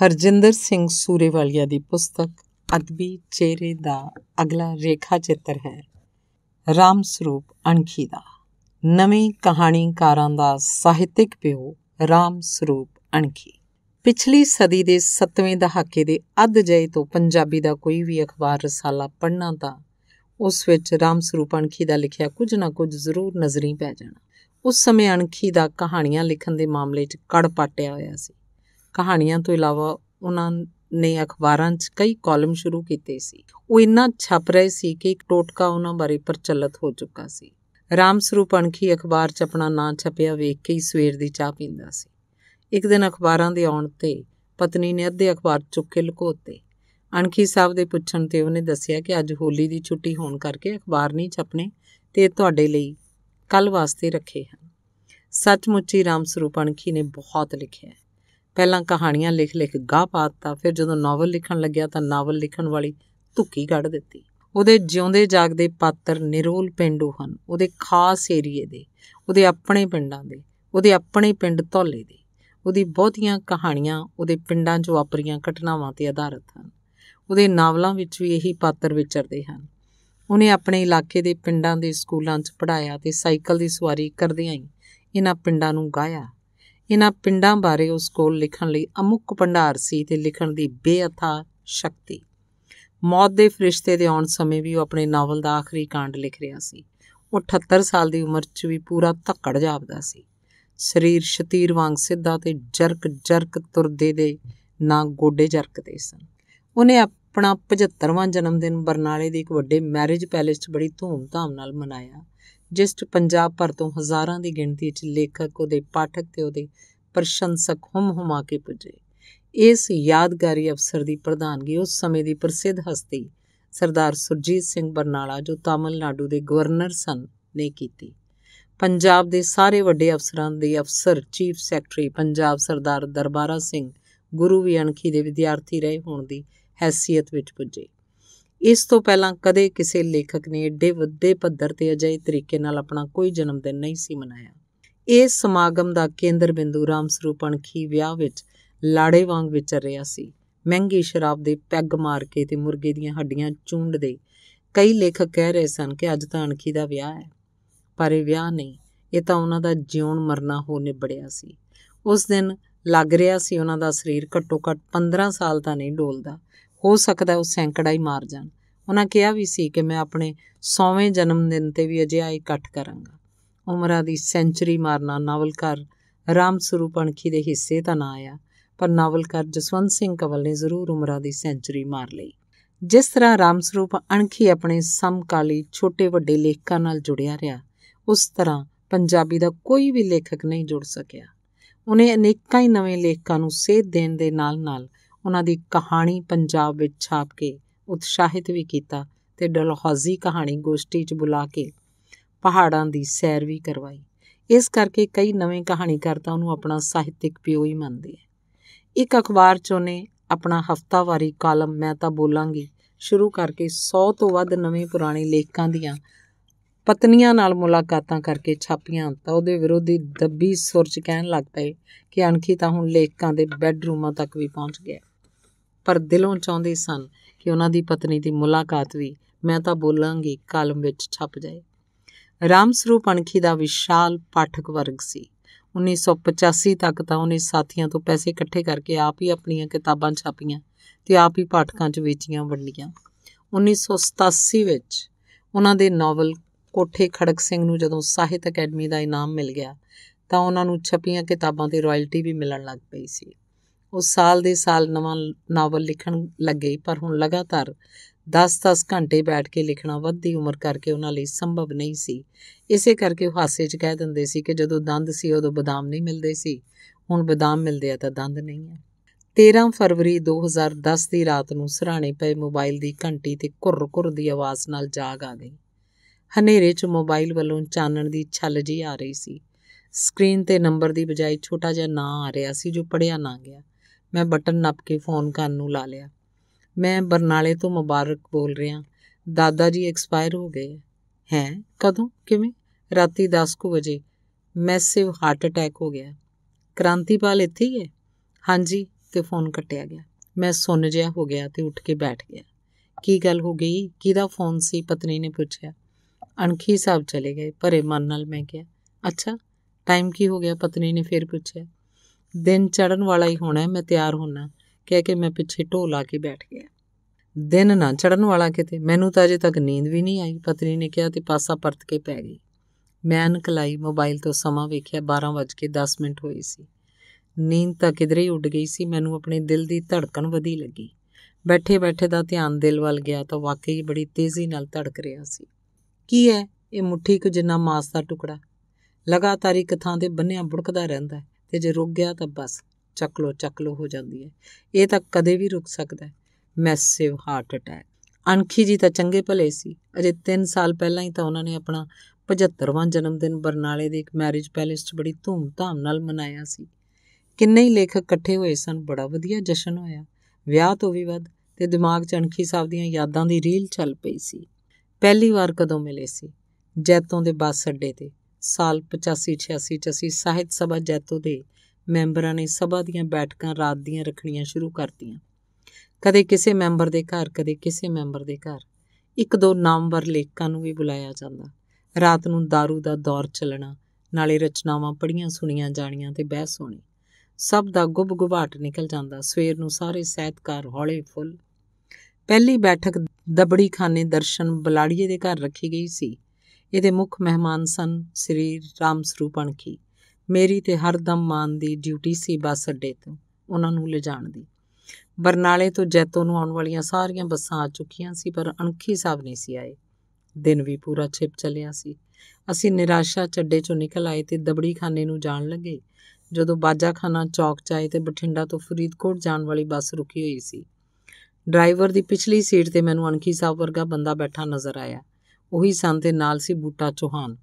ਹਰਜਿੰਦਰ ਸਿੰਘ ਸੂਰੇਵਾਲੀਆ ਦੀ ਪੁਸਤਕ ਅਦਬੀ ਚਿਹਰੇ ਦਾ ਅਗਲਾ ਰੇਖਾ ਚਿੱਤਰ ਹੈ ਰਾਮ ਸਰੂਪ ਅਣਖੀ ਦਾ ਨਵੇਂ ਕਹਾਣੀਕਾਰਾਂ ਦਾ ਸਾਹਿਤਿਕ ਪਿਓ ਰਾਮ ਸਰੂਪ ਅਣਖੀ ਪਿਛਲੀ ਸਦੀ ਦੇ 7ਵੇਂ ਦਹਾਕੇ ਦੇ ਅੱਧ ਜਏ ਤੋਂ ਪੰਜਾਬੀ ਦਾ ਕੋਈ ਵੀ ਅਖਬਾਰ ਰਸਾਲਾ ਪੜ੍ਹਨਾ ਤਾਂ ਉਸ ਵਿੱਚ ਰਾਮ ਸਰੂਪ ਅਣਖੀ ਦਾ ਲਿਖਿਆ ਕੁਝ ਨਾ ਕੁਝ ਜ਼ਰੂਰ ਨਜ਼ਰੀ ਪੈ ਜਾਣਾ ਉਸ ਸਮੇਂ ਅਣਖੀ ਦਾ ਕਹਾਣੀਆਂ ਲਿਖਣ ਦੇ ਮਾਮਲੇ 'ਚ ਕੜ ਪਾਟਿਆ ਹੋਇਆ ਸੀ ਕਹਾਣੀਆਂ ਤੋਂ ਇਲਾਵਾ ਉਹਨਾਂ ਨੇ ਅਖਬਾਰਾਂ 'ਚ ਕਈ ਕਾਲਮ ਸ਼ੁਰੂ ਕੀਤੇ ਸੀ ਉਹ ਇੰਨਾ ਛਪ ਰਹੇ ਸੀ ਕਿ ਇੱਕ ਟੋਟਕਾ ਉਹਨਾਂ ਬਾਰੇ ਪ੍ਰਚਲਿਤ ਹੋ ਚੁੱਕਾ ਸੀ ਰਾਮ ਸਰੂਪ ਅਣਖੀ ਅਖਬਾਰ 'ਚ ਆਪਣਾ ਨਾਂ ਛਪਿਆ ਵੇਖ ਕੇ ਹੀ ਸਵੇਰ ਦੀ ਚਾਹ ਪੀਂਦਾ ਸੀ ਇੱਕ ਦਿਨ ਅਖਬਾਰਾਂ ਦੇ ਆਉਣ ਤੇ ਪਤਨੀ ਨੇ ਅੱਧੇ ਅਖਬਾਰ ਚੁੱਕ ਕੇ ਲਕੋਤੇ ਅਣਖੀ ਸਾਹਿਬ ਦੇ ਪੁੱਛਣ ਤੇ ਉਹਨੇ ਦੱਸਿਆ ਕਿ ਅੱਜ ਹੋਲੀ ਦੀ ਛੁੱਟੀ ਹੋਣ ਕਰਕੇ ਅਖਬਾਰ ਨਹੀਂ ਛਪਨੇ ਤੇ ਤੁਹਾਡੇ ਲਈ ਕੱਲ ਵਾਸਤੇ ਰੱਖੇ ਹਨ ਸੱਚਮੁੱਚੀ ਰਾਮ ਸਰੂਪ ਅਣਖੀ ਨੇ ਬਹੁਤ ਲਿਖਿਆ ਪਹਿਲਾਂ ਕਹਾਣੀਆਂ ਲਿਖ-ਲਿਖ ਗਾਹ ਪਾਤਾ ਫਿਰ ਜਦੋਂ ਨਾਵਲ ਲਿਖਣ ਲੱਗਿਆ ਤਾਂ ਨਾਵਲ ਲਿਖਣ ਵਾਲੀ ਧੁੱਕੀ ਕੱਢ ਦਿੱਤੀ ਉਹਦੇ ਜਿਉਂਦੇ ਜਾਗਦੇ ਪਾਤਰ ਨਿਰੋਲ ਪਿੰਡੂ ਹਨ ਉਹਦੇ ਖਾਸ ਏਰੀਏ ਦੇ ਉਹਦੇ ਆਪਣੇ ਪਿੰਡਾਂ ਦੇ ਉਹਦੇ ਆਪਣੇ ਪਿੰਡ ਧੌਲੇ ਦੇ ਉਹਦੀ ਬਹੁਤੀਆਂ ਕਹਾਣੀਆਂ ਉਹਦੇ ਪਿੰਡਾਂ 'ਚ ਵਾਪਰੀਆਂ ਘਟਨਾਵਾਂ ਤੇ ਆਧਾਰਿਤ ਹਨ ਉਹਦੇ ਨਾਵਲਾਂ ਵਿੱਚ ਵੀ ਇਹੀ ਪਾਤਰ ਵਿਚਰਦੇ ਹਨ ਉਹਨੇ ਆਪਣੇ ਇਲਾਕੇ ਦੇ ਪਿੰਡਾਂ ਦੇ ਸਕੂਲਾਂ 'ਚ ਪੜਾਇਆ ਤੇ ਸਾਈਕਲ ਦੀ ਸਵਾਰੀ ਕਰਦਿਆਂ ਹੀ ਇਹਨਾਂ ਪਿੰਡਾਂ ਨੂੰ ਗਾਇਆ ਇਹਨਾਂ ਪਿੰਡਾਂ ਬਾਰੇ ਉਸ ਕੋਲ ਲਿਖਣ ਲਈ ਅਮੁੱਕ ਭੰਡਾਰ ਸੀ ਤੇ ਲਿਖਣ ਦੀ ਬੇਅਥਾ ਸ਼ਕਤੀ ਮੌਤ ਦੇ ਫਰਿਸ਼ਤੇ ਦੇ ਆਉਣ ਸਮੇਂ ਵੀ ਉਹ ਆਪਣੇ ਨਾਵਲ ਦਾ ਆਖਰੀ ਕਾਂਡ ਲਿਖ ਰਿਹਾ ਸੀ ਉਹ 78 ਸਾਲ ਦੀ ਉਮਰ 'ਚ ਵੀ ਪੂਰਾ ਧੱਕੜ ਜਾਪਦਾ ਸੀ ਸਰੀਰ ਸ਼ਤੀਰ ਵਾਂਗ ਸਿੱਧਾ ਤੇ ਜਰਕ ਜਰਕ ਤੁਰਦੇ ਦੇ ਨਾ ਗੋਡੇ ਜਰਕਦੇ ਸਨ ਉਹਨੇ ਆਪਣਾ 75ਵਾਂ ਜਨਮ ਦਿਨ ਬਰਨਾਲੇ ਦੇ ਇੱਕ ਵੱਡੇ ਮੈਰਿਜ ਪੈਲੇਸ 'ਚ ਬੜੀ ਧੂਮ-ਧਾਮ ਨਾਲ ਮਨਾਇਆ ਜਿਸ ਪੰਜਾਬ ਭਰ ਤੋਂ ਹਜ਼ਾਰਾਂ ਦੀ ਗਿਣਤੀ 'ਚ ਲੇਖਕ ਉਹਦੇ ਪਾਠਕ ਤੇ ਉਹਦੇ ਪ੍ਰਸ਼ੰਸਕ ਹਮ-ਹੁਮਾ ਕੇ ਪੁੱਜੇ ਇਸ ਯਾਦਗਾਰੀ ਅਫਸਰ ਦੀ ਪ੍ਰਧਾਨਗੀ ਉਸ ਸਮੇਂ ਦੀ ਪ੍ਰਸਿੱਧ ਹਸਤੀ ਸਰਦਾਰ ਸੁਰਜੀਤ ਸਿੰਘ ਬਰਨਾਲਾ ਜੋ ਤਾਮਿਲਨਾਡੂ ਦੇ ਗਵਰਨਰ ਸਨ ਨੇ ਕੀਤੀ ਪੰਜਾਬ ਦੇ ਸਾਰੇ ਵੱਡੇ ਅਫਸਰਾਂ ਦੇ ਅਫਸਰ ਚੀਫ ਸੈਕਟਰੀ ਪੰਜਾਬ ਸਰਦਾਰ ਦਰਬਾਰਾ ਸਿੰਘ ਗੁਰੂ ਵੀ ਅਣਖੀ ਦੇ ਵਿਦਿਆਰਥੀ ਰਹੇ ਹੋਣ ਦੀ ਹیثیت ਵਿੱਚ ਪੁੱਜੇ ਇਸ ਤੋਂ ਪਹਿਲਾਂ ਕਦੇ ਕਿਸੇ ਲੇਖਕ ਨੇ ਏਡੇ ਵੱਡੇ ਪੱਧਰ ਤੇ ਅਜਿਹੇ ਤਰੀਕੇ ਨਾਲ ਆਪਣਾ ਕੋਈ ਜਨਮ ਦਿਨ ਨਹੀਂ ਸੀ ਮਨਾਇਆ ਇਸ ਸਮਾਗਮ ਦਾ ਕੇਂਦਰ ਬਿੰਦੂ ਰਾਮ ਅਣਖੀ ਵਿਆਹ ਵਿੱਚ ਲਾੜੇ ਵਾਂਗ ਵਿਚਰ ਰਿਹਾ ਸੀ ਮਹਿੰਗੀ ਸ਼ਰਾਬ ਦੇ ਪੈਗ ਮਾਰ ਕੇ ਤੇ ਮੁਰਗੇ ਦੀਆਂ ਹੱਡੀਆਂ ਚੁੰਡਦੇ ਕਈ ਲੇਖਕ ਕਹਿ ਰਹੇ ਸਨ ਕਿ ਅੱਜ ਤਾਂ ਅਣਖੀ ਦਾ ਵਿਆਹ ਹੈ ਪਰ ਇਹ ਵਿਆਹ ਨਹੀਂ ਇਹ ਤਾਂ ਉਹਨਾਂ ਦਾ ਜਿਉਣ ਮਰਨਾ ਹੋ ਨਿਬੜਿਆ ਸੀ ਉਸ ਦਿਨ ਲੱਗ ਰਿਹਾ ਸੀ ਉਹਨਾਂ ਦਾ ਸਰੀਰ ਘੱਟੋ ਘੱਟ 15 ਸਾਲ ਤਾਂ ਨਹੀਂ ਡੋਲਦਾ ਹੋ ਸਕਦਾ ਉਹ ਸੈਂਕੜਾ ਹੀ ਮਾਰ ਜਾਣ ਉਹਨਾਂ ਕਿਹਾ ਵੀ ਸੀ ਕਿ ਮੈਂ ਆਪਣੇ 100ਵੇਂ ਜਨਮ ਦਿਨ ਤੇ ਵੀ ਅਜਿਹਾ ਇਕੱਠ ਕਰਾਂਗਾ ਉਮਰਾਂ ਦੀ ਸੈਂਚਰੀ ਮਾਰਨਾ ਨਾਵਲਕਾਰ ਰਾਮ ਸਰੂਪਣਖੀ ਅਣਖੀ ਦੇ ਹਿੱਸੇ ਤਾਂ ਨਾ ਆਇਆ ਪਰ ਨਾਵਲਕਾਰ ਜਸਵੰਤ ਸਿੰਘ ਕਵਲ ਨੇ ਜ਼ਰੂਰ ਉਮਰਾਂ ਦੀ ਸੈਂਚਰੀ ਮਾਰ ਲਈ ਜਿਸ ਤਰ੍ਹਾਂ ਰਾਮ ਸਰੂਪ ਅਣਖੀ ਆਪਣੇ ਸਮਕਾਲੀ ਛੋਟੇ ਵੱਡੇ ਲੇਖਕਾਂ ਨਾਲ ਜੁੜਿਆ ਰਿਹਾ ਉਸ ਤਰ੍ਹਾਂ ਪੰਜਾਬੀ ਦਾ ਕੋਈ ਵੀ ਲੇਖਕ ਨਹੀਂ ਜੁੜ ਸਕਿਆ ਉਹਨੇ ਅਨੇਕਾਂ ਹੀ ਨਵੇਂ ਲੇਖਕਾਂ ਨੂੰ ਸੇਧ ਦੇਣ ਦੇ ਨਾਲ-ਨਾਲ ਉਹਨਾਂ ਦੀ ਕਹਾਣੀ ਪੰਜਾਬ ਵਿੱਚ ਛਾਪ ਕੇ ਉਤਸ਼ਾਹਿਤ ਵੀ ਕੀਤਾ ਤੇ ਡਲਹੌਜ਼ੀ ਕਹਾਣੀ ਗੋਸ਼ਟੀ 'ਚ ਬੁਲਾ ਕੇ ਪਹਾੜਾਂ ਦੀ ਸੈਰ ਵੀ ਕਰਵਾਈ ਇਸ ਕਰਕੇ ਕਈ ਨਵੇਂ ਕਹਾਣੀਕਾਰ ਤਾਂ ਉਹਨੂੰ ਆਪਣਾ ਸਾਹਿਤਿਕ ਪਿਓ ਹੀ ਮੰਨਦੇ ਆ ਇੱਕ ਅਖਬਾਰ 'ਚ ਉਹਨੇ ਆਪਣਾ ਹਫਤਾਵਾਰੀ ਕਾਲਮ ਮੈਂ ਤਾਂ ਬੋਲਾਂਗੀ ਸ਼ੁਰੂ ਕਰਕੇ 100 ਤੋਂ ਵੱਧ ਨਵੇਂ ਪੁਰਾਣੇ ਲੇਖਕਾਂ ਦੀਆਂ ਪਤਨੀਆਂ ਨਾਲ ਮੁਲਾਕਾਤਾਂ ਕਰਕੇ ਛਾਪੀਆਂ ਤਾਂ ਉਹਦੇ ਵਿਰੋਧੀ ਦੱਬੀ ਸੁਰ 'ਚ ਕਹਿਣ ਲੱਗ ਪਏ ਕਿ ਅਣਖੀ ਤਾਂ ਹੁਣ ਲੇਖਕਾਂ ਦੇ ਬੈੱਡਰੂਮਾਂ ਤੱਕ ਵੀ ਪਹੁੰਚ ਗਿਆ ਪਰ ਦਿਲੋਂ ਚਾਹੁੰਦੇ ਸਨ ਕਿ ਉਹਨਾਂ ਦੀ ਪਤਨੀ ਦੀ ਮੁਲਾਕਾਤ ਵੀ ਮੈਂ ਤਾਂ ਬੋਲਾਂਗੀ ਕਲਮ ਵਿੱਚ ਛਪ ਜਾਏ ਰਾਮ ਸਰੂਪ ਅਣਖੀ ਦਾ ਵਿਸ਼ਾਲ ਪਾਠਕ ਵਰਗ ਸੀ 1985 ਤੱਕ ਤਾਂ ਉਹਨੇ ਸਾਥੀਆਂ ਤੋਂ ਪੈਸੇ ਇਕੱਠੇ ਕਰਕੇ ਆਪ ਹੀ ਆਪਣੀਆਂ ਕਿਤਾਬਾਂ ਛਾਪੀਆਂ ਤੇ ਆਪ ਹੀ ਪਾਠਕਾਂ 'ਚ ਵੇਚੀਆਂ ਵੰਡੀਆਂ 1987 ਵਿੱਚ ਉਹਨਾਂ ਦੇ ਨਾਵਲ ਕੋਠੇ ਖੜਕ ਸਿੰਘ ਨੂੰ ਜਦੋਂ ਸਾਹਿਤ ਅਕੈਡਮੀ ਦਾ ਇਨਾਮ ਮਿਲ ਗਿਆ ਤਾਂ ਉਹਨਾਂ ਨੂੰ ਛਪੀਆਂ ਕਿਤਾਬਾਂ ਤੇ ਰਾਇਲਟੀ ਵੀ ਮਿਲਣ ਲੱਗ ਪਈ ਸੀ ਉਹ ਸਾਲ ਦੇ ਸਾਲ ਨਵਾਂ ਨਾਵਲ ਲਿਖਣ ਲੱਗੇ ਪਰ ਹੁਣ ਲਗਾਤਾਰ 10-10 ਘੰਟੇ ਬੈਠ ਕੇ ਲਿਖਣਾ ਵੱਧੀ ਉਮਰ ਕਰਕੇ ਉਹਨਾਂ ਲਈ ਸੰਭਵ ਨਹੀਂ ਸੀ ਇਸੇ ਕਰਕੇ ਉਹ ਹਾਸੇ 'ਚ ਕਹਿ ਦਿੰਦੇ ਸੀ ਕਿ ਜਦੋਂ ਦੰਦ ਸੀ ਉਦੋਂ ਬਦਾਮ ਨਹੀਂ ਮਿਲਦੇ ਸੀ ਹੁਣ ਬਦਾਮ ਮਿਲਦੇ ਆ ਤਾਂ ਦੰਦ ਨਹੀਂ ਆ 13 ਫਰਵਰੀ 2010 ਦੀ ਰਾਤ ਨੂੰ ਸਰਾਣੇ ਪਏ ਮੋਬਾਈਲ ਦੀ ਘੰਟੀ ਤੇ ਘੁਰ-ਘੁਰ ਦੀ ਆਵਾਜ਼ ਨਾਲ ਜਾਗ ਆ ਗਈ ਹਨੇਰੇ 'ਚ ਮੋਬਾਈਲ ਵੱਲੋਂ ਚਾਨਣ ਦੀ ਛਲ ਜੀ ਆ ਰਹੀ ਸੀ ਸਕਰੀਨ ਤੇ ਨੰਬਰ ਦੀ ਬਜਾਏ ਛੋਟਾ ਜਿਹਾ ਨਾਂ ਆ ਰਿਹਾ ਸੀ ਜੋ ਪੜਿਆ ਨਾ ਗਿਆ ਮੈਂ ਬਟਨ ਨੱਪ ਕੇ ਫੋਨ ਕਰਨ ਨੂੰ ਲਾ ਲਿਆ ਮੈਂ ਬਰਨਾਲੇ ਤੋਂ ਮੁਬਾਰਕ ਬੋਲ ਰਿਹਾ ਦਾਦਾ ਜੀ ਐਕਸਪਾਇਰ ਹੋ ਗਏ ਹੈ ਕਦੋਂ ਕਿਵੇਂ ਰਾਤੀ 10 ਕੁ ਵਜੇ ਮੈਸਿਵ ਹਾਰਟ ਅਟੈਕ ਹੋ ਗਿਆ ਕ੍ਰਾਂਤੀਪਾਲ ਇੱਥੇ ਹੀ ਹੈ ਹਾਂਜੀ ਤੇ ਫੋਨ ਕੱਟਿਆ ਗਿਆ ਮੈਂ ਸੁੰਨ ਜਿਹਾ ਹੋ ਗਿਆ ਤੇ ਉੱਠ ਕੇ ਬੈਠ ਗਿਆ ਕੀ ਗੱਲ ਹੋ ਗਈ ਕਿਹਦਾ ਫੋਨ ਸੀ ਪਤਨੀ ਨੇ ਪੁੱਛਿਆ ਅਣਖੀ ਸਾਹਿਬ ਚਲੇ ਗਏ ਭਰੇ ਮਨ ਨਾਲ ਮੈਂ ਕਿਹਾ ਅੱਛਾ ਟਾਈਮ ਕੀ ਹੋ ਗਿਆ ਪਤਨੀ ਨੇ ਫੇਰ ਪੁੱਛਿਆ ਦਿਨ ਚੜਨ ਵਾਲਾ ਹੀ ਹੋਣਾ ਮੈਂ ਤਿਆਰ ਹੋਣਾ ਕਹਿ ਕੇ ਮੈਂ ਪਿੱਛੇ ਢੋ ਲਾ ਕੇ ਬੈਠ ਗਿਆ ਦਿਨ ਨਾ ਚੜਨ ਵਾਲਾ ਕਿਤੇ ਮੈਨੂੰ ਤਾਂ ਅਜੇ ਤੱਕ ਨੀਂਦ ਵੀ ਨਹੀਂ ਆਈ ਪਤਨੀ ਨੇ ਕਿਹਾ ਤੇ ਪਾਸਾ ਪਰਤ ਕੇ ਪੈ ਗਈ ਮੈਂ ਅਨਕਲਾਈ ਮੋਬਾਈਲ ਤੋਂ ਸਮਾਂ ਵੇਖਿਆ 12:10 ਮਿੰਟ ਹੋਈ ਸੀ ਨੀਂਦ ਤਾਂ ਕਿਧਰੇ ਹੀ ਉੱਡ ਗਈ ਸੀ ਮੈਨੂੰ ਆਪਣੇ ਦਿਲ ਦੀ ਧੜਕਣ ਵਧੀ ਲੱਗੀ ਬੈਠੇ ਬੈਠੇ ਦਾ ਧਿਆਨ ਦਿਲ ਵੱਲ ਗਿਆ ਤਾਂ ਵਾਕਈ ਬੜੀ ਤੇਜ਼ੀ ਨਾਲ ਧੜਕ ਰਿਹਾ ਸੀ ਕੀ ਹੈ ਇਹ ਮੁਠੀ ਕੁ ਜਿੰਨਾ ਮਾਸ ਦਾ ਟੁਕੜਾ ਲਗਾਤਾਰ ਇੱਕ ਥਾਂ ਤੇ ਬੰਨਿਆ ਬੁੜਕਦਾ ਰਹਿੰਦਾ ਹੈ ਤੇ ਜੇ ਰੁਕ ਗਿਆ ਤਾਂ ਬਸ ਚੱਕ ਲੋ ਚੱਕ ਲੋ ਹੋ ਜਾਂਦੀ ਹੈ ਇਹ ਤਾਂ ਕਦੇ ਵੀ ਰੁਕ ਸਕਦਾ ਹੈ ਮੈਸਿਵ ਹਾਰਟ ਅਟੈਕ ਅਣਖੀ ਜੀ ਤਾਂ ਚੰਗੇ ਭਲੇ ਸੀ ਅਜੇ 3 ਸਾਲ ਪਹਿਲਾਂ ਹੀ ਤਾਂ ਉਹਨਾਂ ਨੇ ਆਪਣਾ 75ਵਾਂ ਜਨਮ ਦਿਨ ਬਰਨਾਲੇ ਦੇ ਇੱਕ ਮੈਰਿਜ ਪੈਲੇਸ 'ਚ ਬੜੀ ਧੂਮ-ਧਾਮ ਨਾਲ ਮਨਾਇਆ ਸੀ ਕਿੰਨੇ ਹੀ ਲੇਖਕ ਇਕੱਠੇ ਹੋਏ ਸਨ ਬੜਾ ਵਧੀਆ ਜਸ਼ਨ ਹੋਇਆ ਵਿਆਹ ਤੋਂ ਵੀ ਵੱਧ ਤੇ ਦਿਮਾਗ 'ਚ ਅਣਖੀ ਸਾਹਿਬ ਦੀਆਂ ਯਾਦਾਂ ਦੀ ਰੀਲ ਚੱਲ ਪਈ ਸੀ ਪਹਿਲੀ ਵਾਰ ਕਦੋਂ ਮਿਲੇ ਸੀ ਜੈਤੋਂ ਦੇ ਬੱਸ ਅੱਡੇ ਤੇ ਸਾਲ 85-86 ਚ ਅਸੀਂ ਸਾਹਿਤ ਸਭਾ ਜੈਤੋ ਦੇ ਮੈਂਬਰਾਂ ਨੇ ਸਭਾ ਦੀਆਂ ਬੈਠਕਾਂ ਰਾਤ ਦੀਆਂ ਰੱਖਣੀਆਂ ਸ਼ੁਰੂ ਕਰਤੀਆਂ ਕਦੇ ਕਿਸੇ ਮੈਂਬਰ ਦੇ ਘਰ ਕਦੇ ਕਿਸੇ ਮੈਂਬਰ ਦੇ ਘਰ ਇੱਕ ਦੋ ਨਾਮਵਰ ਲੇਖਕਾਂ ਨੂੰ ਵੀ ਬੁਲਾਇਆ ਜਾਂਦਾ ਰਾਤ ਨੂੰ दारू ਦਾ ਦੌਰ ਚੱਲਣਾ ਨਾਲੇ ਰਚਨਾਵਾਂ ਪੜੀਆਂ ਸੁਣੀਆਂ ਜਾਣੀਆਂ ਤੇ ਬਹਿਸ ਹੋਣੀ ਸਭ ਦਾ ਗੁੱਬ-ਗੁਬਾਟ ਨਿਕਲ ਜਾਂਦਾ ਸਵੇਰ ਨੂੰ ਸਾਰੇ ਸਹਿਤਕਾਰ ਹੌਲੇ ਫੁੱਲ ਪਹਿਲੀ ਬੈਠਕ ਦਬੜੀ ਖਾਨੇ ਦਰਸ਼ਨ ਬਲਾੜੀਏ ਦੇ ਘਰ ਰੱਖੀ ਗਈ ਸੀ ਇਹਦੇ ਮੁੱਖ ਮਹਿਮਾਨ ਸਨ ਸ੍ਰੀ ਰਾਮ ਸਰੂਪਣ ਕੀ ਮੇਰੀ ਤੇ ਹਰਦਮ ਮਾਨ ਦੀ ਡਿਊਟੀ ਸੀ ਬੱਸ ਅੱਡੇ ਤੋਂ ਉਹਨਾਂ ਨੂੰ ਲਿਜਾਣ ਦੀ ਬਰਨਾਲੇ ਤੋਂ ਜੈਤੋਂ ਨੂੰ ਆਉਣ ਵਾਲੀਆਂ ਸਾਰੀਆਂ ਬੱਸਾਂ ਆ ਚੁੱਕੀਆਂ ਸੀ ਪਰ ਅਣਖੀ ਸਾਹਿਬ ਨਹੀਂ ਸੀ ਆਏ ਦਿਨ ਵੀ ਪੂਰਾ ਛਿਪ ਚੱਲਿਆ ਸੀ ਅਸੀਂ ਨਿਰਾਸ਼ਾ ਚੱਡੇ ਚੋਂ ਨਿਕਲ ਆਏ ਤੇ ਦਬੜੀ ਖਾਨੇ ਨੂੰ ਜਾਣ ਲੱਗੇ ਜਦੋਂ ਬਾਜਾਖਾਨਾ ਚੌਕ 'ਚ ਆਏ ਤੇ ਬਠਿੰਡਾ ਤੋਂ ਫਰੀਦਕੋਟ ਜਾਣ ਵਾਲੀ ਬੱਸ ਰੁਕੀ ਹੋਈ ਸੀ ਡਰਾਈਵਰ ਦੀ ਪਿਛਲੀ ਸੀਟ ਤੇ ਮੈਨੂੰ ਅਣਖੀ ਸਾਹਿਬ ਵਰਗਾ ਬੰਦਾ ਬੈਠਾ ਨਜ਼ਰ ਆਇਆ ਉਹੀ ਸੰਦ ਦੇ ਨਾਲ ਸੀ ਬੂਟਾ ਚੋਹਾਨ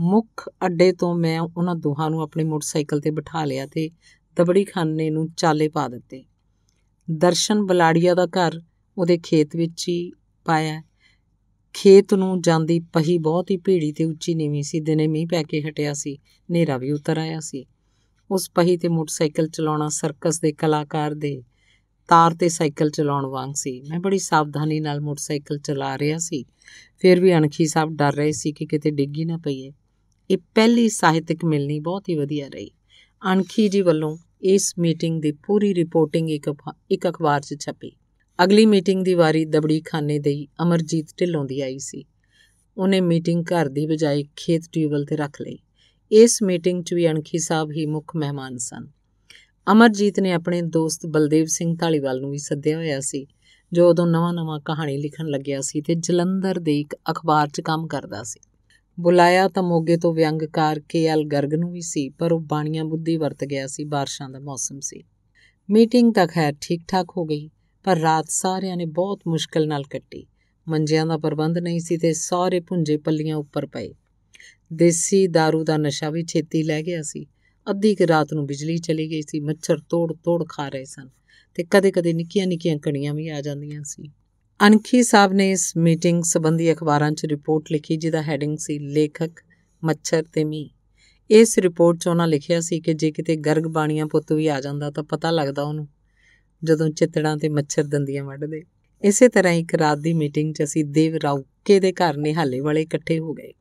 ਮੁੱਖ ਅੱਡੇ ਤੋਂ ਮੈਂ ਉਹਨਾਂ ਦੋਹਾਂ ਨੂੰ ਆਪਣੇ ਮੋਟਰਸਾਈਕਲ ਤੇ ਬਿਠਾ ਲਿਆ ਤੇ ਤਬੜੀ ਖਾਨੇ ਨੂੰ ਚਾਲੇ ਪਾ ਦਿੱਤੇ ਦਰਸ਼ਨ ਬਲਾੜੀਆ ਦਾ ਘਰ ਉਹਦੇ ਖੇਤ ਵਿੱਚ ਹੀ ਪਾਇਆ ਖੇਤ ਨੂੰ ਜਾਂਦੀ ਪਹੀ ਬਹੁਤ ਹੀ ਭੀੜੀ ਤੇ ਉੱਚੀ ਨੀਵੀਂ ਸੀ ਦਿਨੇ ਮੀਂਹ ਪੈ ਕੇ ਹਟਿਆ ਸੀ ਨੇਰਾ ਵੀ ਉਤਰ ਆਇਆ ਸੀ ਉਸ ਪਹੀ ਤੇ ਮੋਟਰਸਾਈਕਲ ਚਲਾਉਣਾ ਸਰਕਸ ਦੇ ਕਲਾਕਾਰ ਦੇ ਤਾਰ ਤੇ ਸਾਈਕਲ ਚਲਾਉਣ ਵਾਂਗ ਸੀ ਮੈਂ ਬੜੀ ਸਾਵਧਾਨੀ ਨਾਲ ਮੋਟਰਸਾਈਕਲ ਚਲਾ ਰਿਹਾ ਸੀ ਫਿਰ ਵੀ ਅਣਖੀ ਸਾਹਿਬ ਡਰ ਰਹੇ ਸੀ ਕਿ ਕਿਤੇ ਡਿੱਗੀ ਨਾ ਪਈਏ ਇਹ ਪਹਿਲੀ ਸਾਹਿਤਕ ਮਿਲਣੀ ਬਹੁਤ ਹੀ ਵਧੀਆ ਰਹੀ ਅਣਖੀ ਜੀ ਵੱਲੋਂ ਇਸ ਮੀਟਿੰਗ ਦੀ ਪੂਰੀ ਰਿਪੋਰਟਿੰਗ ਇੱਕ ਇੱਕ ਅਖਬਾਰ 'ਚ ਛਪੀ ਅਗਲੀ ਮੀਟਿੰਗ ਦੀ ਵਾਰੀ ਦਬੜੀ ਖਾਨੇ ਦੀ ਅਮਰਜੀਤ ਢਿੱਲੋਂ ਦੀ ਆਈ ਸੀ ਉਹਨੇ ਮੀਟਿੰਗ ਘਰ ਦੀ ਬਜਾਏ ਖੇਤ ਟਿਊਬਲ ਤੇ ਰੱਖ ਲਈ ਇਸ ਮੀਟਿੰਗ 'ਚ ਵੀ ਅਣਖੀ ਸਾਹਿਬ ਹੀ ਮੁੱਖ ਮਹਿਮਾਨ ਸਨ ਅਮਰਜੀਤ ਨੇ ਆਪਣੇ ਦੋਸਤ ਬਲਦੇਵ ਸਿੰਘ ਢਾਲੀਵਾਲ ਨੂੰ ਵੀ ਸੱਦਿਆ ਹੋਇਆ ਸੀ ਜੋ ਉਦੋਂ ਨਵਾਂ-ਨਵਾਂ ਕਹਾਣੀ ਲਿਖਣ ਲੱਗਿਆ ਸੀ ਤੇ ਜਲੰਧਰ ਦੇ ਇੱਕ ਅਖਬਾਰ 'ਚ ਕੰਮ ਕਰਦਾ ਸੀ ਬੁਲਾਇਆ ਤਾਂ ਮੋਗੇ ਤੋਂ ਵਿਅੰਗਕਾਰ ਕੇਐਲ ਗਰਗ ਨੂੰ ਵੀ ਸੀ ਪਰ ਉਹ ਬਾਣੀਆਂ ਬੁੱਧੀ ਵਰਤ ਗਿਆ ਸੀ ਬਾਰਿਸ਼ਾਂ ਦਾ ਮੌਸਮ ਸੀ ਮੀਟਿੰਗ ਤਾਂ ਖੈਰ ਠੀਕ-ਠਾਕ ਹੋ ਗਈ ਪਰ ਰਾਤ ਸਾਰਿਆਂ ਨੇ ਬਹੁਤ ਮੁਸ਼ਕਲ ਨਾਲ ਕੱਟੀ ਮੰਜਿਆਂ ਦਾ ਪ੍ਰਬੰਧ ਨਹੀਂ ਸੀ ਤੇ ਸਾਰੇ ਭੁੰਜੇ ਪੱਲੀਆਂ ਉੱਪਰ ਪਏ ਦੇਸੀ दारू ਦਾ ਨਸ਼ਾ ਵੀ ਛੇਤੀ ਲੈ ਗਿਆ ਸੀ ਅੱਧੀ ਕਿ ਰਾਤ ਨੂੰ ਬਿਜਲੀ ਚਲੀ ਗਈ ਸੀ ਮੱਛਰ ਤੋੜ ਤੋੜ ਖਾ ਰਹੇ ਸਨ ਤੇ ਕਦੇ-ਕਦੇ ਨਿੱਕੀਆਂ-ਨਿੱਕੀਆਂ ਕਣੀਆਂ ਵੀ ਆ ਜਾਂਦੀਆਂ ਸੀ ਅਨਖੀ ਸਾਹਿਬ ਨੇ ਇਸ ਮੀਟਿੰਗ ਸੰਬੰਧੀ ਅਖਬਾਰਾਂ 'ਚ ਰਿਪੋਰਟ ਲਿਖੀ ਜਿਹਦਾ ਹੈਡਿੰਗ ਸੀ ਲੇਖਕ ਮੱਛਰ ਤੇ ਮੀ ਇਸ ਰਿਪੋਰਟ 'ਚ ਉਹਨਾਂ ਲਿਖਿਆ ਸੀ ਕਿ ਜੇ ਕਿਤੇ ਗਰਗ ਬਾਣੀਆਂ ਪੁੱਤ ਵੀ ਆ ਜਾਂਦਾ ਤਾਂ ਪਤਾ ਲੱਗਦਾ ਉਹਨੂੰ ਜਦੋਂ ਚਿੱਤੜਾਂ ਤੇ ਮੱਛਰ ਦੰਦੀਆਂ ਵੱਢਦੇ ਇਸੇ ਤਰ੍ਹਾਂ ਇੱਕ ਰਾਤ ਦੀ ਮੀਟਿੰਗ 'ਚ ਅਸੀਂ ਦੇਵ ਰਾਉਕੇ ਦੇ ਘਰ ਨਿਹਾਲੇ ਵਾਲੇ ਇਕੱਠੇ ਹੋ ਗਏ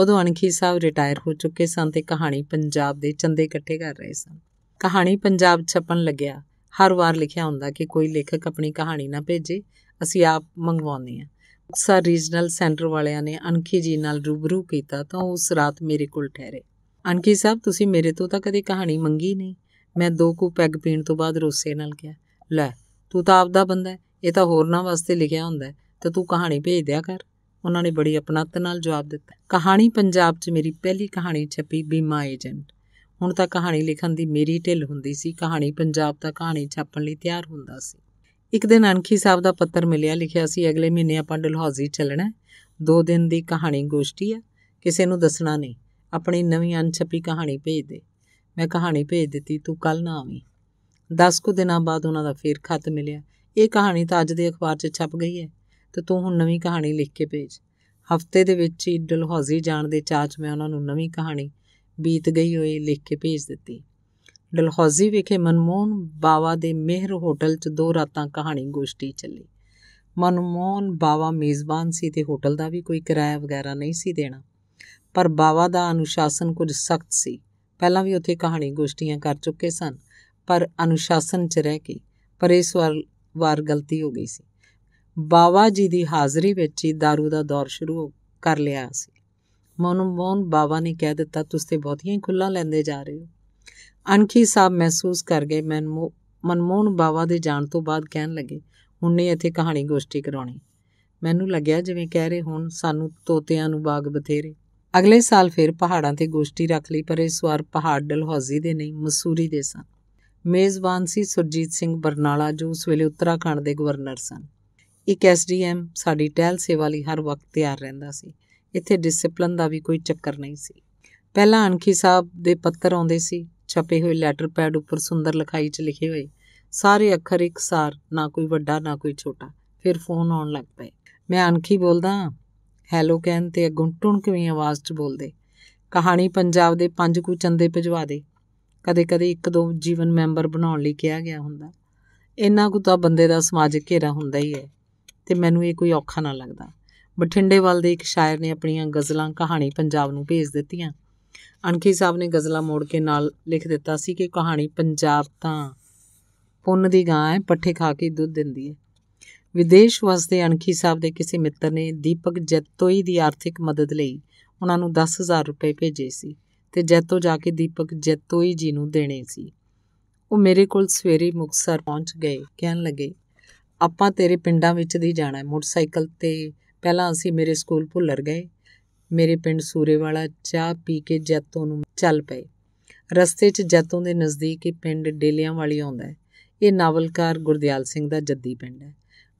ਉਦੋਂ ਅਣਖੀ ਸਾਹਿਬ ਰਿਟਾਇਰ ਹੋ ਚੁੱਕੇ ਸਨ ਤੇ ਕਹਾਣੀ ਪੰਜਾਬ ਦੇ ਚੰਦੇ ਇਕੱਠੇ ਕਰ ਰਹੇ ਸਨ ਕਹਾਣੀ ਪੰਜਾਬ ਛਪਣ ਲੱਗਿਆ ਹਰ ਵਾਰ ਲਿਖਿਆ ਹੁੰਦਾ ਕਿ ਕੋਈ ਲੇਖਕ ਆਪਣੀ ਕਹਾਣੀ ਨਾ ਭੇਜੇ ਅਸੀਂ ਆਪ ਮੰਗਵਾਉਂਦੇ ਹਾਂ ਸਰ ਰੀਜਨਲ ਸੈਂਟਰ ਵਾਲਿਆਂ ਨੇ ਅਣਖੀ ਜੀ ਨਾਲ ਰੂਬਰੂ ਕੀਤਾ ਤਾਂ ਉਸ ਰਾਤ ਮੇਰੇ ਕੋਲ ਠਹਿਰੇ ਅਣਖੀ ਸਾਹਿਬ ਤੁਸੀਂ ਮੇਰੇ ਤੋਂ ਤਾਂ ਕਦੇ ਕਹਾਣੀ ਮੰਗੀ ਨਹੀਂ ਮੈਂ ਦੋ ਕੁ ਪੈਗ ਪੀਣ ਤੋਂ ਬਾਅਦ ਰੋਸੇ ਨਾਲ ਗਿਆ ਲੈ ਤੂੰ ਤਾਂ ਆਪ ਦਾ ਬੰਦਾ ਹੈ ਇਹ ਤਾਂ ਹੋਰ ਨਾ ਵਾਸਤੇ ਲਿਖਿਆ ਹੁੰਦਾ ਤੇ ਤੂੰ ਕਹਾਣੀ ਭੇਜ ਦਿਆ ਕਰ ਉਹਨਾਂ ਨੇ ਬੜੀ ਆਪਣਤ ਨਾਲ ਜਵਾਬ ਦਿੱਤਾ ਕਹਾਣੀ ਪੰਜਾਬ 'ਚ ਮੇਰੀ ਪਹਿਲੀ ਕਹਾਣੀ ਛਪੀ ਬੀਮਾ ਏਜੰਟ ਹੁਣ ਤਾਂ ਕਹਾਣੀ ਲਿਖਣ ਦੀ ਮੇਰੀ ਢਿੱਲ ਹੁੰਦੀ ਸੀ ਕਹਾਣੀ ਪੰਜਾਬ ਦਾ ਕਹਾਣੀ ਛਾਪਣ ਲਈ ਤਿਆਰ ਹੁੰਦਾ ਸੀ ਇੱਕ ਦਿਨ ਅਨਖੀ ਸਾਹਿਬ ਦਾ ਪੱਤਰ ਮਿਲਿਆ ਲਿਖਿਆ ਸੀ ਅਗਲੇ ਮਹੀਨੇ ਆਪਾਂ ਡਲਹੌਜ਼ੀ ਚੱਲਣਾ ਦੋ ਦਿਨ ਦੀ ਕਹਾਣੀ ਗੋਸ਼ਟੀ ਆ ਕਿਸੇ ਨੂੰ ਦੱਸਣਾ ਨਹੀਂ ਆਪਣੀ ਨਵੀਂ ਅਨਛਪੀ ਕਹਾਣੀ ਭੇਜ ਦੇ ਮੈਂ ਕਹਾਣੀ ਭੇਜ ਦਿੱਤੀ ਤੂੰ ਕੱਲ ਨਾ ਆਵੀਂ 10 ਕੁ ਦਿਨਾਂ ਬਾਅਦ ਉਹਨਾਂ ਦਾ ਫੇਰ ਖਤ ਮਿਲਿਆ ਇਹ ਕਹਾਣੀ ਤਾਂ ਅੱਜ ਦੇ ਅਖਬਾਰ 'ਚ ਛਪ ਗਈ ਹੈ ਤੇ ਤੂੰ ਹੁਣ ਨਵੀਂ ਕਹਾਣੀ ਲਿਖ ਕੇ ਭੇਜ ਹਫਤੇ ਦੇ ਵਿੱਚ ਹੀ ਡਲਹੌਜ਼ੀ ਜਾਣ ਦੇ ਚਾਚ ਮੈਂ ਉਹਨਾਂ ਨੂੰ ਨਵੀਂ ਕਹਾਣੀ ਬੀਤ ਗਈ ਹੋਈ ਲਿਖ ਕੇ ਭੇਜ ਦਿੱਤੀ ਡਲਹੌਜ਼ੀ ਵਿਖੇ ਮਨਮੋਹਨ ਬਾਵਾ ਦੇ ਮਿਹਰ ਹੋਟਲ 'ਚ ਦੋ ਰਾਤਾਂ ਕਹਾਣੀ ਗੋਸ਼ਟੀ ਚੱਲੀ ਮਨਮੋਹਨ ਬਾਵਾ ਮੇਜ਼ਬਾਨ ਸੀ ਤੇ ਹੋਟਲ ਦਾ ਵੀ ਕੋਈ ਕਿਰਾਇਆ ਵਗੈਰਾ ਨਹੀਂ ਸੀ ਦੇਣਾ ਪਰ ਬਾਵਾ ਦਾ ਅਨੁਸ਼ਾਸਨ ਕੁਝ ਸਖਤ ਸੀ ਪਹਿਲਾਂ ਵੀ ਉੱਥੇ ਕਹਾਣੀ ਗੋਸ਼ਟੀਆਂ ਕਰ ਚੁੱਕੇ ਸਨ ਪਰ ਅਨੁਸ਼ਾਸਨ 'ਚ ਰਹਿ ਕੇ ਪਰ ਇਸ ਵਾਰ ਗਲਤੀ ਹੋ ਗਈ ਸੀ ਬਾਵਾ ਜੀ ਦੀ ਹਾਜ਼ਰੀ ਵਿੱਚ ਹੀ दारू ਦਾ ਦੌਰ ਸ਼ੁਰੂ ਕਰ ਲਿਆ ਸੀ ਮਨਮੋਹਨ ਬਾਵਾ ਨੇ ਕਹਿ ਦਿੱਤਾ ਤੁਸੀਂ ਤੇ ਬਹੁਤੀਆਂ ਹੀ ਖੁੱਲਾ ਲੈਂਦੇ ਜਾ ਰਹੇ ਹੋ ਅਨਖੀ ਸਾਹਿਬ ਮਹਿਸੂਸ ਕਰ ਗਏ ਮਨਮੋਹਨ ਬਾਵਾ ਦੇ ਜਾਣ ਤੋਂ ਬਾਅਦ ਕਹਿਣ ਲੱਗੇ ਹੁਣ ਨਹੀਂ ਇੱਥੇ ਕਹਾਣੀ ਗੋਸ਼ਟੀ ਕਰਾਉਣੀ ਮੈਨੂੰ ਲੱਗਿਆ ਜਿਵੇਂ ਕਹਿ ਰਹੇ ਹੁਣ ਸਾਨੂੰ ਤੋਤਿਆਂ ਨੂੰ ਬਾਗ ਬਥੇਰੇ ਅਗਲੇ ਸਾਲ ਫਿਰ ਪਹਾੜਾਂ ਤੇ ਗੋਸ਼ਟੀ ਰੱਖ ਲਈ ਪਰ ਇਸ ਵਾਰ ਪਹਾੜ ਡਲਹੌਜ਼ੀ ਦੇ ਨਹੀਂ ਮਸੂਰੀ ਦੇ ਸਨ ਮੇਜ਼ਬਾਨ ਸੀ ਸੁਰਜੀਤ ਸਿੰਘ ਬਰਨਾਲਾ ਜੋ ਉਸ ਵੇਲੇ ਉੱਤਰਾਖੰਡ ਦੇ ਗਵਰਨਰ ਸਨ ਇੱਕ ਐਸਡੀਐਮ ਸਾਡੀ ਟਹਿਲ ਸੇਵਾ ਲਈ ਹਰ ਵਕਤ ਤਿਆਰ ਰਹਿੰਦਾ ਸੀ ਇੱਥੇ ਡਿਸਪਲਿਨ ਦਾ ਵੀ ਕੋਈ ਚੱਕਰ ਨਹੀਂ ਸੀ ਪਹਿਲਾਂ ਅਣਖੀ ਸਾਹਿਬ ਦੇ ਪੱਤਰ ਆਉਂਦੇ ਸੀ ਛਪੇ ਹੋਏ ਲੈਟਰ ਪੈਡ ਉੱਪਰ ਸੁੰਦਰ ਲਿਖਾਈ 'ਚ ਲਿਖੇ ਹੋਏ ਸਾਰੇ ਅੱਖਰ ਇੱਕਸਾਰ ਨਾ ਕੋਈ ਵੱਡਾ ਨਾ ਕੋਈ ਛੋਟਾ ਫਿਰ ਫੋਨ ਆਉਣ ਲੱਗ ਪਏ ਮੈਂ ਅਣਖੀ ਬੋਲਦਾ ਹੈਲੋ ਕਹਿਣ ਤੇ ਅੱਗੋਂ ਟੁਣਕਵੀਂ ਆਵਾਜ਼ 'ਚ ਬੋਲਦੇ ਕਹਾਣੀ ਪੰਜਾਬ ਦੇ ਪੰਜ ਕੁ ਚੰਦੇ ਭਜਵਾ ਦੇ ਕਦੇ-ਕਦੇ ਇੱਕ ਦੋ ਜੀਵਨ ਮੈਂਬਰ ਬਣਾਉਣ ਲਈ ਕਿਹਾ ਗਿਆ ਹੁੰਦਾ ਇੰਨਾ ਕੁ ਤਾਂ ਬੰਦੇ ਦਾ ਸਮਾਜਿਕ ਘੇਰਾ ਹੁੰਦਾ ਹੀ ਹੈ ਤੇ ਮੈਨੂੰ ਇਹ ਕੋਈ ਔਖਾ ਨਾ ਲੱਗਦਾ ਬਠਿੰਡੇ ਦੇ ਇੱਕ ਸ਼ਾਇਰ ਨੇ ਆਪਣੀਆਂ ਗਜ਼ਲਾਂ ਕਹਾਣੀ ਪੰਜਾਬ ਨੂੰ ਭੇਜ ਦਿੱਤੀਆਂ ਅਣਖੀ ਸਾਹਿਬ ਨੇ ਗਜ਼ਲਾਂ ਮੋੜ ਕੇ ਨਾਲ ਲਿਖ ਦਿੱਤਾ ਸੀ ਕਿ ਕਹਾਣੀ ਪੰਜਾਬ ਤਾਂ ਪੁੰਨ ਦੀ ਗਾਂ ਹੈ ਪੱਠੇ ਖਾ ਕੇ ਦੁੱਧ ਦਿੰਦੀ ਹੈ ਵਿਦੇਸ਼ ਵਸਦੇ ਅਣਖੀ ਸਾਹਿਬ ਦੇ ਕਿਸੇ ਮਿੱਤਰ ਨੇ ਦੀਪਕ ਜੈਤੋਈ ਦੀ ਆਰਥਿਕ ਮਦਦ ਲਈ ਉਹਨਾਂ ਨੂੰ 10000 ਰੁਪਏ ਭੇਜੇ ਸੀ ਤੇ ਜੈਤੋ ਜਾ ਕੇ ਦੀਪਕ ਜੈਤੋਈ ਜੀ ਨੂੰ ਦੇਣੇ ਸੀ ਉਹ ਮੇਰੇ ਕੋਲ ਸਵੇਰੇ ਮੁਕਸਰ ਪਹੁੰਚ ਗਏ ਕਹਿਣ ਲੱਗੇ ਆਪਾਂ ਤੇਰੇ ਪਿੰਡਾਂ ਵਿੱਚ ਦੀ ਜਾਣਾ ਮੋਟਰਸਾਈਕਲ 'ਤੇ ਪਹਿਲਾਂ ਅਸੀਂ ਮੇਰੇ ਸਕੂਲ ਭੁੱਲਰ ਗਏ ਮੇਰੇ ਪਿੰਡ ਸੂਰੇਵਾਲਾ ਚਾਹ ਪੀ ਕੇ ਜੈਤੋਂ ਨੂੰ ਚੱਲ ਪਏ ਰਸਤੇ 'ਚ ਜੈਤੋਂ ਦੇ ਨਜ਼ਦੀਕ ਹੀ ਪਿੰਡ ਡੇਲਿਆਂ ਵਾਲੀ ਆਉਂਦਾ ਹੈ ਇਹ ਨਾਵਲਕਾਰ ਗੁਰਦਿਆਲ ਸਿੰਘ ਦਾ ਜੱਦੀ ਪਿੰਡ ਹੈ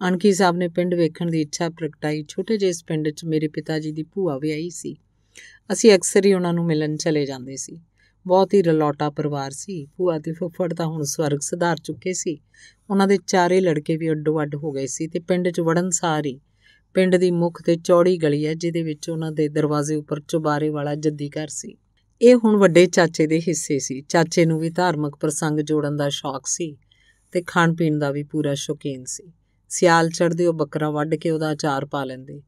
ਅਣਕੀ ਸਾਹਿਬ ਨੇ ਪਿੰਡ ਵੇਖਣ ਦੀ ਇੱਛਾ ਪ੍ਰਗਟਾਈ ਛੋਟੇ ਜਿਹੇ ਇਸ ਪਿੰਡ 'ਚ ਮੇਰੇ ਪਿਤਾ ਜੀ ਦੀ ਭੂਆ ਵਿਆਹੀ ਸੀ ਅਸੀਂ ਅਕਸਰ ਹੀ ਉਹਨਾਂ ਨੂੰ ਮਿਲਣ ਚਲੇ ਜਾਂਦੇ ਸੀ ਬਹੁਤ ਹੀ ਰਲੋਟਾ ਪਰਿਵਾਰ ਸੀ ਭੂਆ ਤੇ ਫੁੱਫੜ ਤਾਂ ਹੁਣ ਸਵਰਗ ਸੁਧਾਰ ਚੁੱਕੇ ਸੀ ਉਹਨਾਂ ਦੇ ਚਾਰੇ ਲੜਕੇ ਵੀ ਅੱਡੋ ਅੱਡ ਹੋ ਗਏ ਸੀ ਤੇ ਪਿੰਡ 'ਚ ਵੜਨ ਸਾਰੀ ਪਿੰਡ ਦੀ ਮੁੱਖ ਤੇ ਚੌੜੀ ਗਲੀ ਹੈ ਜਿਹਦੇ ਵਿੱਚ ਉਹਨਾਂ ਦੇ ਦਰਵਾਜ਼ੇ ਉੱਪਰ ਚੁਬਾਰੇ ਵਾਲਾ ਜੱਦੀ ਘਰ ਸੀ ਇਹ ਹੁਣ ਵੱਡੇ ਚਾਚੇ ਦੇ ਹਿੱਸੇ ਸੀ ਚਾਚੇ ਨੂੰ ਵੀ ਧਾਰਮਿਕ ਪ੍ਰਸੰਗ ਜੋੜਨ ਦਾ ਸ਼ੌਕ ਸੀ ਤੇ ਖਾਣ ਪੀਣ ਦਾ ਵੀ ਪੂਰਾ ਸ਼ੌਕੀਨ ਸੀ ਸਿਆਲ ਚੜਦੇ ਉਹ ਬੱਕਰਾ ਵੱਢ ਕੇ ਉਹਦਾ ਆਚਾਰ ਪਾ ਲੈਂਦੇ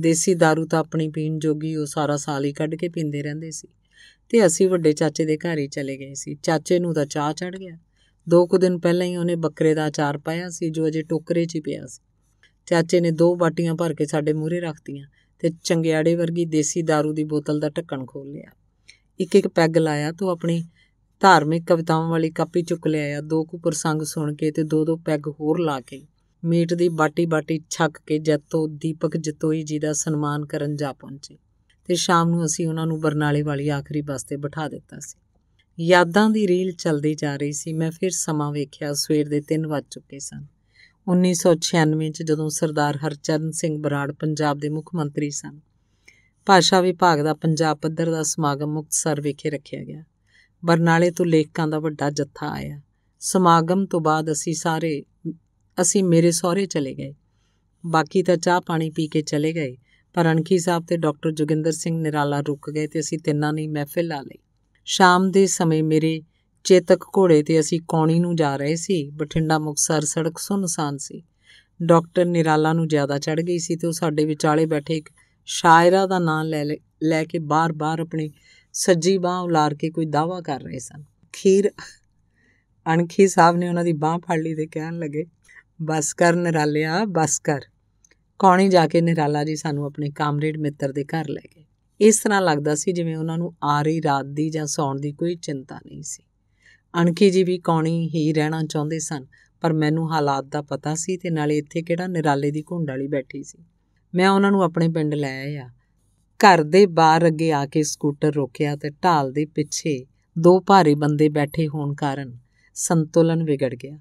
ਦੇਸੀ दारू ਤਾਂ ਆਪਣੀ ਪੀਣ ਜੋਗੀ ਉਹ ਸਾਰਾ ਸਾਲ ਹੀ ਕੱਢ ਕੇ ਪੀਂਦੇ ਰਹਿੰਦੇ ਸੀ ਤੇ ਅਸੀਂ ਵੱਡੇ ਚਾਚੇ ਦੇ ਘਰ ਹੀ ਚਲੇ ਗਏ ਸੀ ਚਾਚੇ ਨੂੰ ਤਾਂ ਚਾਹ ਚੜ ਗਿਆ ਦੋ ਕੁ ਦਿਨ ਪਹਿਲਾਂ ਹੀ ਉਹਨੇ ਬੱਕਰੇ ਦਾ ਆਚਾਰ ਪਾਇਆ ਸੀ ਜੋ ਅਜੇ ਟੋਕਰੇ 'ਚ ਹੀ ਪਿਆ ਸੀ ਚਾਚੇ ਨੇ ਦੋ ਬਾਟੀਆਂ ਭਰ ਕੇ ਸਾਡੇ ਮੂਹਰੇ ਰੱਖਤੀਆਂ ਤੇ ਚੰਗਿਆੜੇ ਵਰਗੀ ਦੇਸੀ दारू ਦੀ ਬੋਤਲ ਦਾ ਢੱਕਣ ਖੋਲ ਲਿਆ ਇੱਕ ਇੱਕ ਪੈਗ ਲਾਇਆ ਤੋਂ ਆਪਣੀ ਧਾਰਮਿਕ ਕਵਿਤਾਵਾਂ ਵਾਲੀ ਕਾਪੀ ਚੁੱਕ ਆ ਦੋ ਕੁ ਪ੍ਰਸੰਗ ਸੁਣ ਕੇ ਤੇ ਦੋ ਦੋ ਪੈਗ ਹੋਰ ਲਾ ਕੇ ਮੀਟ ਦੀ ਬਾਟੀ ਬਾਟੀ ਛੱਕ ਕੇ ਜੱਤੋ ਦੀਪਕ ਜਤੋਈ ਜੀ ਦਾ ਸਨਮਾਨ ਕਰਨ ਜਾ ਪਹੁੰਚੇ ਤੇ ਸ਼ਾਮ ਨੂੰ ਅਸੀਂ ਉਹਨਾਂ ਨੂੰ ਬਰਨਾਲੇ ਵਾਲੀ ਆਖਰੀ ਬੱਸ ਤੇ ਬਿਠਾ ਦਿੱਤਾ ਸੀ ਯਾਦਾਂ ਦੀ ਰੀਲ ਚੱਲਦੀ ਜਾ ਰਹੀ ਸੀ ਮੈਂ ਫਿਰ ਸਮਾਂ ਵੇਖਿਆ ਸਵੇਰ ਦੇ 3 ਵਜ ਚੁੱਕੇ ਸਨ 1996 ਚ ਜਦੋਂ ਸਰਦਾਰ ਹਰਚਰਨ ਸਿੰਘ ਬਰਾੜ ਪੰਜਾਬ ਦੇ ਮੁੱਖ ਮੰਤਰੀ ਸਨ ਭਾਸ਼ਾ ਵਿਭਾਗ ਦਾ ਪੰਜਾਬ ਪੱਧਰ ਦਾ ਸਮਾਗਮ ਮੁਕਤਸਰ ਵਿਖੇ ਰੱਖਿਆ ਗਿਆ ਬਰਨਾਲੇ ਤੋਂ ਲੇਖਕਾਂ ਦਾ ਵੱਡਾ ਜੱਥਾ ਆਇਆ ਸਮਾਗਮ ਤੋਂ ਬਾਅਦ ਅਸੀਂ ਸਾਰੇ ਅਸੀਂ ਮੇਰੇ ਸਹੁਰੇ ਚਲੇ ਗਏ ਬਾਕੀ ਤਾਂ ਚਾਹ ਪਾਣੀ ਪੀ ਕੇ ਚਲੇ ਗਏ ਪਰ ਅਣਖੀ ਸਾਹਿਬ ਤੇ ਡਾਕਟਰ ਜੋਗਿੰਦਰ ਸਿੰਘ ਨਿਰਾਲਾ ਰੁਕ ਗਏ ਤੇ ਅਸੀਂ ਤਿੰਨਾਂ ਨੇ ਮਹਿਫਿਲ ਲਾ ਲਈ ਸ਼ਾਮ ਦੇ ਸਮੇਂ ਮੇਰੇ ਚੇਤਕ ਘੋੜੇ ਤੇ ਅਸੀਂ ਕੌਣੀ ਨੂੰ ਜਾ ਰਹੇ ਸੀ ਬਠਿੰਡਾ ਮੁਕਸਰ ਸੜਕ ਸੁਨਸਾਨ ਸੀ ਡਾਕਟਰ ਨਿਰਾਲਾ ਨੂੰ ਜ਼ਿਆਦਾ ਚੜ ਗਈ ਸੀ ਤੇ ਉਹ ਸਾਡੇ ਵਿਚਾਲੇ ਬੈਠੇ ਇੱਕ ਸ਼ਾਇਰਾ ਦਾ ਨਾਮ ਲੈ ਲੈ ਕੇ ਬਾਰ-ਬਾਰ ਆਪਣੀ ਸੱਜੀ ਬਾਹ ਉਲਾਰ ਕੇ ਕੋਈ ਦਾਵਾ ਕਰ ਰਹੇ ਸਨ ਖੀਰ ਅਣਖੀ ਸਾਹਿਬ ਨੇ ਉਹਨਾਂ ਦੀ ਬਾਹ ਫੜ ਲਈ ਤੇ ਕਹਿਣ ਲੱਗੇ ਬਸ ਕਰ ਨਿਰਾਲਿਆ ਬਸ ਕਰ ਕੌਣੀ ਜਾ ਕੇ ਨਿਰਾਲਾ ਜੀ ਸਾਨੂੰ ਆਪਣੇ ਕਾਮਰੇਡ ਮਿੱਤਰ ਦੇ ਘਰ ਲੈ ਗਏ ਇਸ ਤਰ੍ਹਾਂ ਲੱਗਦਾ ਸੀ ਜਿਵੇਂ ਉਹਨਾਂ ਨੂੰ ਆ ਰਹੀ ਰਾਤ ਦੀ ਜਾਂ ਸੌਣ ਦੀ ਕੋਈ ਚਿੰਤਾ ਨਹੀਂ ਸੀ ਅਣਖੀ ਜੀ ਵੀ ਕੌਣੀ ਹੀ ਰਹਿਣਾ ਚਾਹੁੰਦੇ ਸਨ ਪਰ ਮੈਨੂੰ ਹਾਲਾਤ ਦਾ ਪਤਾ ਸੀ ਤੇ ਨਾਲੇ ਇੱਥੇ ਕਿਹੜਾ ਨਿਰਾਲੇ ਦੀ ਘੁੰਡ ਵਾਲੀ ਬੈਠੀ ਸੀ ਮੈਂ ਉਹਨਾਂ ਨੂੰ ਆਪਣੇ ਪਿੰਡ ਲੈ ਆਇਆ ਘਰ ਦੇ ਬਾਹਰ ਅੱਗੇ ਆ ਕੇ ਸਕੂਟਰ ਰੋਕਿਆ ਤੇ ਢਾਲ ਦੇ ਪਿੱਛੇ ਦੋ ਭਾਰੇ ਬੰਦੇ ਬੈਠੇ ਹੋਣ ਕਾਰਨ ਸੰਤੁਲਨ ਵਿਗੜ ਗਿਆ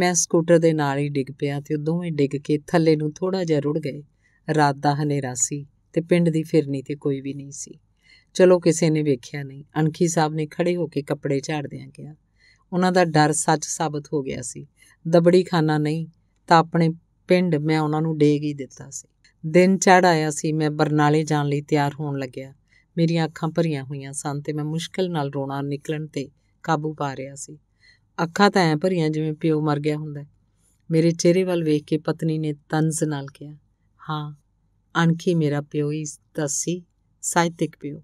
ਮੈਂ ਸਕੂਟਰ ਦੇ ਨਾਲ ਹੀ ਡਿੱਗ ਪਿਆ ਤੇ ਉਹ ਦੋਵੇਂ ਡਿੱਗ ਕੇ ਥੱਲੇ ਨੂੰ ਥੋੜਾ ਜਿਹਾ ਰੁੜ ਗਏ ਰਾਤ ਦਾ ਹਨੇਰਾ ਸੀ ਤੇ ਪਿੰਡ ਦੀ ਫਿਰਨੀ ਤੇ ਕੋਈ ਵੀ ਨਹੀਂ ਸੀ ਚਲੋ ਕਿਸੇ ਨੇ ਵੇਖਿਆ ਨਹੀਂ ਅਣਖੀ ਸਾਹਿਬ ਨੇ ਖੜੇ ਹੋ ਕੇ ਕੱਪੜੇ ਝਾੜਦਿਆਂ ਗਿਆ ਉਹਨਾਂ ਦਾ ਡਰ ਸੱਚ ਸਾਬਤ ਹੋ ਗਿਆ ਸੀ ਦਬੜੀ ਖਾਨਾ ਨਹੀਂ ਤਾਂ ਆਪਣੇ ਪਿੰਡ ਮੈਂ ਉਹਨਾਂ ਨੂੰ ਡੇਗ ਹੀ ਦਿੱਤਾ ਸੀ ਦਿਨ ਚੜ ਆਇਆ ਸੀ ਮੈਂ ਬਰਨਾਲੇ ਜਾਣ ਲਈ ਤਿਆਰ ਹੋਣ ਲੱਗਿਆ ਮੇਰੀਆਂ ਅੱਖਾਂ ਭਰੀਆਂ ਹੋਈਆਂ ਸਨ ਤੇ ਮੈਂ ਮੁਸ਼ਕਲ ਨਾਲ ਰੋਣਾ ਨਿਕਲਣ ਤੇ ਕਾਬੂ ਪਾ ਰਿਹਾ ਸੀ ਅੱਖਾਂ ਤਾਂ ਐ ਭਰੀਆਂ ਜਿਵੇਂ ਪਿਓ ਮਰ ਗਿਆ ਹੁੰਦਾ ਮੇਰੇ ਚਿਹਰੇ ਵੱਲ ਵੇਖ ਕੇ ਪਤਨੀ ਨੇ ਤੰਜ਼ ਨਾਲ ਕਿਹਾ ਹਾਂ ਅਣਖੀ ਮੇਰਾ ਪਿਓ ਹੀ ਦੱਸੀ ਸਾਹਿਤਿਕ ਪਿਓ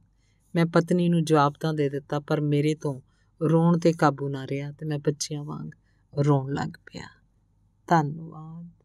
ਮੈਂ ਪਤਨੀ ਨੂੰ ਜਵਾਬ ਤਾਂ ਦੇ ਦਿੱਤਾ ਪਰ ਮੇਰੇ ਤੋਂ ਰੋਣ ਤੇ ਕਾਬੂ ਨਾ ਰਿਹਾ ਤੇ ਮੈਂ ਬੱਚਿਆਂ ਵਾਂਗ ਰੋਣ ਲੱਗ ਪਿਆ ਧੰਨਵਾਦ